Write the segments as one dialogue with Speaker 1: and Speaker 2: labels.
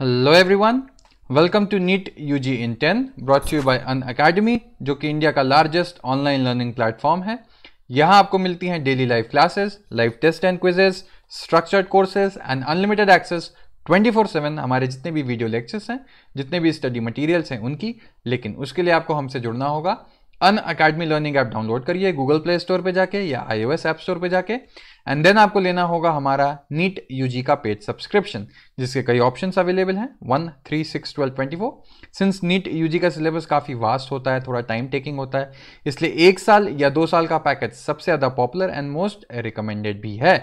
Speaker 1: Hello everyone welcome to NEET UG in ten brought you by Unacademy जो कि India का largest online learning platform है यहाँ आपको मिलती हैं daily live classes live test and quizzes structured courses and unlimited access 24/7 हमारे जितने भी वीडियो लेक्चर्स हैं जितने भी स्टडी मटेरियल्स हैं उनकी लेकिन उसके लिए आपको हमसे जुड़ना होगा Unacademy learning app download करिए गूगल प्ले स्टोर पर जाके या I O S app store पर जाके एंड देन आपको लेना होगा हमारा नीट यूजी का पेड सब्सक्रिप्शन जिसके कई ऑप्शन अवेलेबल हैं one three six twelve twenty four since NEET UG का सिलेबस काफ़ी वास्ट होता है थोड़ा टाइम टेकिंग होता है इसलिए एक साल या दो साल का पैकेज सबसे ज़्यादा पॉपुलर एंड मोस्ट रिकमेंडेड भी है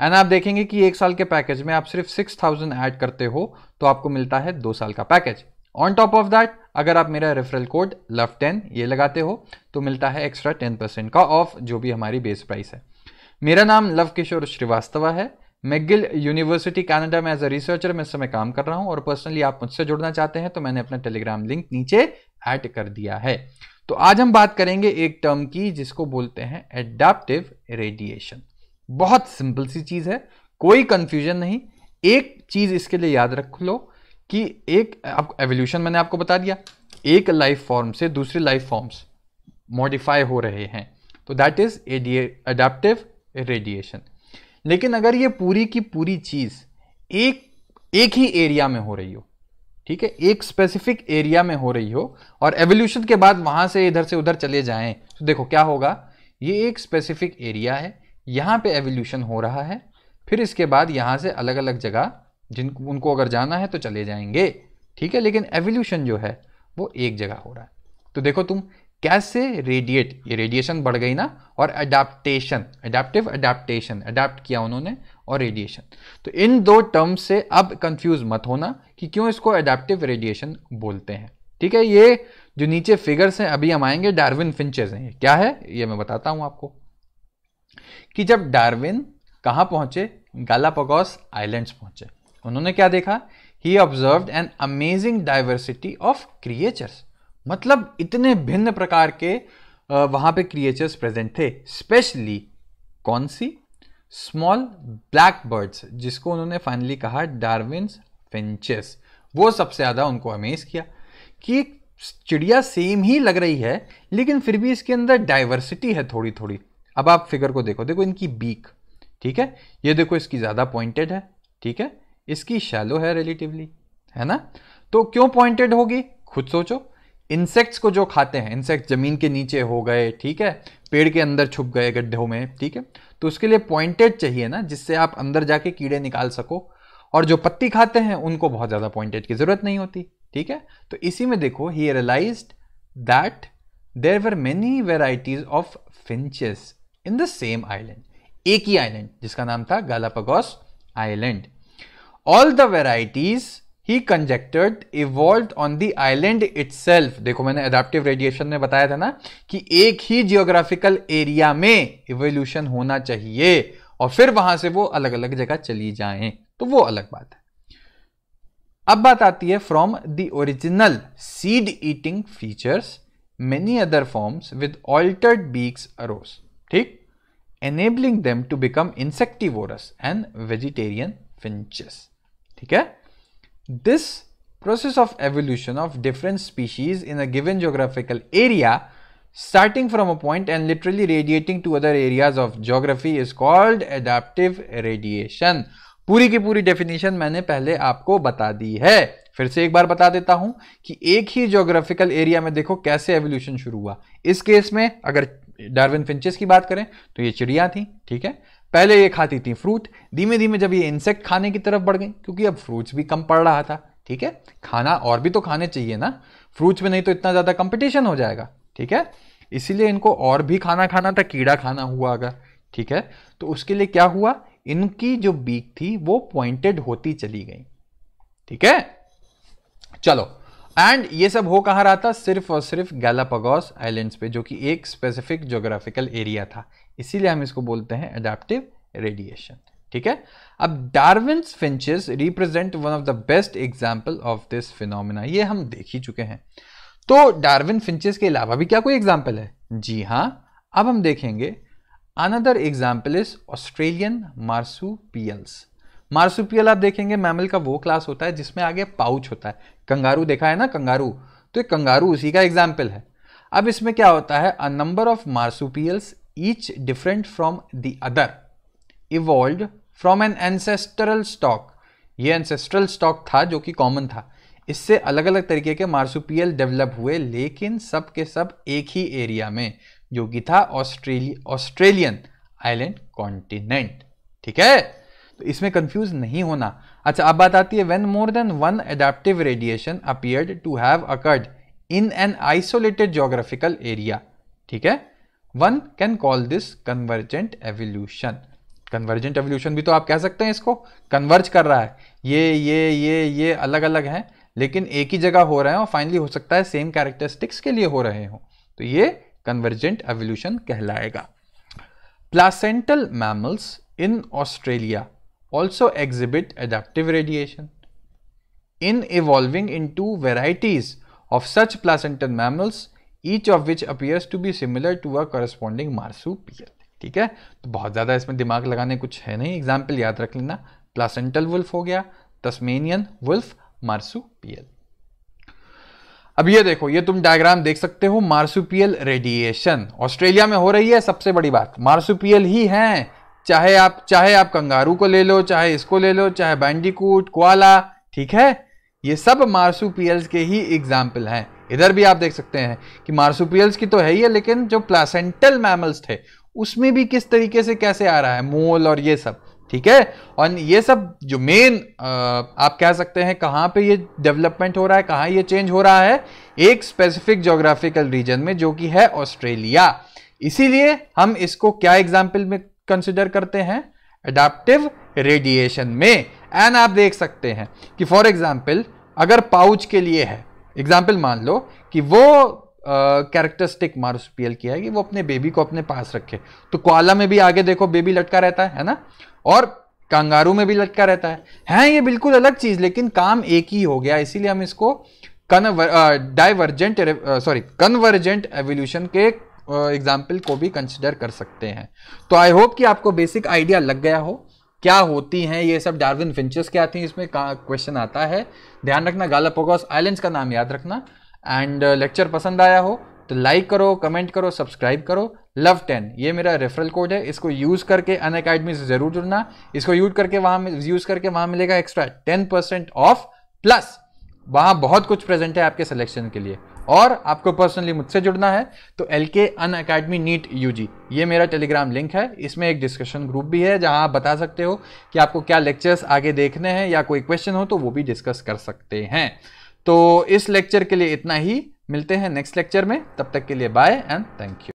Speaker 1: एंड आप देखेंगे कि एक साल के पैकेज में आप सिर्फ सिक्स थाउजेंड करते हो तो आपको मिलता है दो साल का package on top of that अगर आप मेरा रेफरल कोड लव टेन ये लगाते हो तो मिलता है एक्स्ट्रा टेन परसेंट का ऑफ जो भी हमारी बेस प्राइस है मेरा नाम लव किशोर श्रीवास्तव है मैं गिल यूनिवर्सिटी कनाडा में एज अ रिसर्चर में इस समय काम कर रहा हूं और पर्सनली आप मुझसे जुड़ना चाहते हैं तो मैंने अपना टेलीग्राम लिंक नीचे ऐड कर दिया है तो आज हम बात करेंगे एक टर्म की जिसको बोलते हैं एडाप्टिव रेडिएशन बहुत सिंपल सी चीज है कोई कंफ्यूजन नहीं एक चीज इसके लिए याद रख लो कि एक आप एवोल्यूशन मैंने आपको बता दिया एक लाइफ फॉर्म से दूसरे लाइफ फॉर्म्स मॉडिफाई हो रहे हैं तो दैट इज एडाप्टिव रेडिएशन लेकिन अगर ये पूरी की पूरी चीज़ एक एक ही एरिया में हो रही हो ठीक है एक स्पेसिफिक एरिया में हो रही हो और एवोल्यूशन के बाद वहां से इधर से उधर चले जाएं तो देखो क्या होगा ये एक स्पेसिफिक एरिया है यहाँ पे एवोल्यूशन हो रहा है फिर इसके बाद यहाँ से अलग अलग जगह जिन उनको अगर जाना है तो चले जाएंगे ठीक है लेकिन एवोल्यूशन जो है वो एक जगह हो रहा है तो देखो तुम कैसे रेडिएट ये रेडिएशन बढ़ गई ना और अडेप्टेशन अडेप्टिव अडेप्टेशन अडेप्ट किया उन्होंने और रेडिएशन तो इन दो टर्म से अब कंफ्यूज मत होना कि क्यों इसको अडेप्टिव रेडिएशन बोलते हैं ठीक है ये जो नीचे फिगर्स हैं अभी हम आएंगे डार्विन फिंचेज हैं क्या है ये मैं बताता हूं आपको कि जब डार्विन कहां पहुंचे गालापोगोस आइलैंड्स पहुंचे उन्होंने क्या देखा he observe an amazing diversity of creatures मतलब इतने भिन्न प्रकार के वहां पे क्रिएचर्स प्रेजेंट थे स्पेशली कौन सी स्मॉल ब्लैक बर्ड्स जिसको उन्होंने फाइनली कहा डार्विन फिंचेस वो सबसे ज़्यादा उनको अमेज किया कि चिड़िया सेम ही लग रही है लेकिन फिर भी इसके अंदर डाइवर्सिटी है थोड़ी थोड़ी अब आप फिगर को देखो देखो इनकी बीक ठीक है ये देखो इसकी ज़्यादा पॉइंटेड है ठीक है इसकी शैलो है रिलेटिवली है ना तो क्यों पॉइंटेड होगी खुद सोचो इंसेक्ट्स को जो खाते हैं इंसेक्ट ज़मीन के नीचे हो गए ठीक है पेड़ के अंदर छुप गए गड्ढों में ठीक है तो उसके लिए पॉइंटेड चाहिए ना जिससे आप अंदर जाके कीड़े निकाल सको और जो पत्ती खाते हैं उनको बहुत ज़्यादा पॉइंटेड की ज़रूरत नहीं होती ठीक है तो इसी में देखो he realize that there were many varieties of finches in the same island एक ही आइलैंड जिसका नाम था Galapagos island all the varieties he conjectured evolve on the island self देखो मैंने अडेप्टिव रेडिएशन में बताया था ना कि एक ही जियोग्राफिकल एरिया में इवोल्यूशन होना चाहिए और फिर वहां से वो अलग अलग जगह चली जाए तो वो अलग बात है अब बात आती है from the original seed eating features many other forms with altered beaks arose ठीक enabling them to become insectivorous and vegetarian finches ठीक है This process of evolution of different species in a given geographical area starting from a point and literally radiating to other areas of geography is called adaptive radiation. पूरी की पूरी definition मैंने पहले आपको बता दी है फिर से एक बार बता देता हूं कि एक ही ज्योग्राफिकल एरिया में देखो कैसे एवोल्यूशन शुरू हुआ इस केस में अगर डार्विन फिंचेस की बात करें तो ये चिड़िया थी ठीक है पहले ये खाती थी फ्रूट धीमे धीमे जब ये इंसेक्ट खाने की तरफ बढ़ गई क्योंकि अब फ्रूट्स भी कम पड़ रहा था ठीक है खाना और भी तो खाने चाहिए ना फ्रूट्स में नहीं तो इतना ज़्यादा कंपटीशन हो जाएगा ठीक है इसीलिए इनको और भी खाना खाना था कीड़ा खाना हुआ अगर ठीक है तो उसके लिए क्या हुआ इनकी जो बीक थी वो पॉइंटेड होती चली गई ठीक है चलो एंड ये सब हो कहाँ रहा था सिर्फ और सिर्फ गैलापागोस आइलैंड्स पे जो कि एक स्पेसिफिक ज्योग्राफिकल एरिया था इसीलिए हम इसको बोलते हैं अडेप्टिव रेडिएशन ठीक है अब Darwin finches represent one of the best example of this phenomena ये हम देख ही चुके हैं तो डार्विन फिंचेस के अलावा भी क्या कोई एग्जाम्पल है जी हाँ अब हम देखेंगे another example is Australian marsu marsupial आप देखेंगे मैमल का वो क्लास होता है जिसमें आगे पाउच होता है कंगारू देखा है ना कंगारू तो एक कंगारू उसी का एग्जाम्पल है अब इसमें क्या होता है a number of marsupials each different from the other evolve from an ancestral stock ये एंसेस्ट्रल स्टॉक था जो कि कॉमन था इससे अलग अलग तरीके के मार्सुपियल डेवलप हुए लेकिन सब के सब एक ही एरिया में जो कि था ऑस्ट्रेलिया ऑस्ट्रेलियन आइलैंड कॉन्टिनेंट ठीक है तो इसमें कंफ्यूज नहीं होना अच्छा अब बात आती है when more than one adaptive radiation appeared to have occurred in an isolated geographical area ठीक है one can call this convergent evolution convergent evolution भी तो आप कह सकते हैं इसको कन्वर्ज कर रहा है ये ये ये ये अलग अलग है लेकिन एक ही जगह हो रहे हैं और फाइनली हो सकता है सेम कैरेक्टरिस्टिक्स के लिए हो रहे हो तो ये कन्वर्जेंट एवोल्यूशन कहलाएगा placental mammals in Australia also exhibit adaptive radiation. In evolving into varieties of such placental mammals, each of which appears to be similar to a corresponding marsupial. ठीक है तो बहुत ज़्यादा इसमें दिमाग लगाने कुछ है नहीं एग्जाम्पल याद रख लेना प्लासेंटल वुल्फ हो गया तस्मेनियन वुल्फ मार्सुपियल अब ये देखो ये तुम डायग्राम देख सकते हो मार्सुपियल रेडिएशन ऑस्ट्रेलिया में हो रही है सबसे बड़ी बात मार्सुपियल ही हैं चाहे आप चाहे आप कंगारू को ले लो चाहे इसको ले लो चाहे बैंडीकूट क्वाला ठीक है ये सब मार्सुपियल्स के ही एग्जाम्पल हैं इधर भी आप देख सकते हैं कि मार्सुपियल्स की तो है ही है लेकिन जो प्लासेंटल मैमल्स थे उसमें भी किस तरीके से कैसे आ रहा है मोल और ये सब ठीक है और ये सब जो मेन आप कह सकते हैं कहाँ पे ये डेवलपमेंट हो रहा है कहाँ ये चेंज हो रहा है एक स्पेसिफिक जोग्राफिकल रीजन में जो कि है ऑस्ट्रेलिया इसीलिए हम इसको क्या एग्जाम्पल में कंसिडर करते हैं एडाप्टिव रेडिएशन में एंड आप देख सकते हैं कि फॉर एग्जाम्पल अगर पाउच के लिए है एग्जाम्पल मान लो कि वो कैरेक्टरिस्टिक uh, मार्सपियल की है कि वो अपने बेबी को अपने पास रखे तो क्वाला में भी आगे देखो बेबी लटका रहता है है ना और कांगारू में भी लटका रहता है हैं ये बिल्कुल अलग चीज लेकिन काम एक ही हो गया इसीलिए हम इसको conver divergent sorry convergent evolution के एग्जाम्पल को भी कंसिडर कर सकते हैं तो आई होप कि आपको बेसिक आइडिया लग गया हो क्या होती हैं ये सब डार्विन फिंचर्स क्या थी इसमें क्वेश्चन आता है ध्यान रखना गालापोगोस आइलैंड्स का नाम याद रखना एंड लेक्चर uh, पसंद आया हो तो लाइक करो कमेंट करो सब्सक्राइब करो लव टेन ये मेरा रेफरल कोड है इसको यूज़ करके अन अकेडमी से ज़रूर जुड़ना इसको यूज करके वहाँ यूज़ करके वहाँ मिलेगा extra ten percent off plus वहाँ बहुत कुछ प्रेजेंट है आपके सिलेक्शन के लिए और आपको पर्सनली मुझसे जुड़ना है तो L K Unacademy NEET U G ये मेरा टेलीग्राम लिंक है इसमें एक डिस्कशन ग्रुप भी है जहां आप बता सकते हो कि आपको क्या लेक्चर्स आगे देखने हैं या कोई क्वेश्चन हो तो वो भी डिस्कस कर सकते हैं तो इस लेक्चर के लिए इतना ही मिलते हैं नेक्स्ट लेक्चर में तब तक के लिए बाय एंड थैंक यू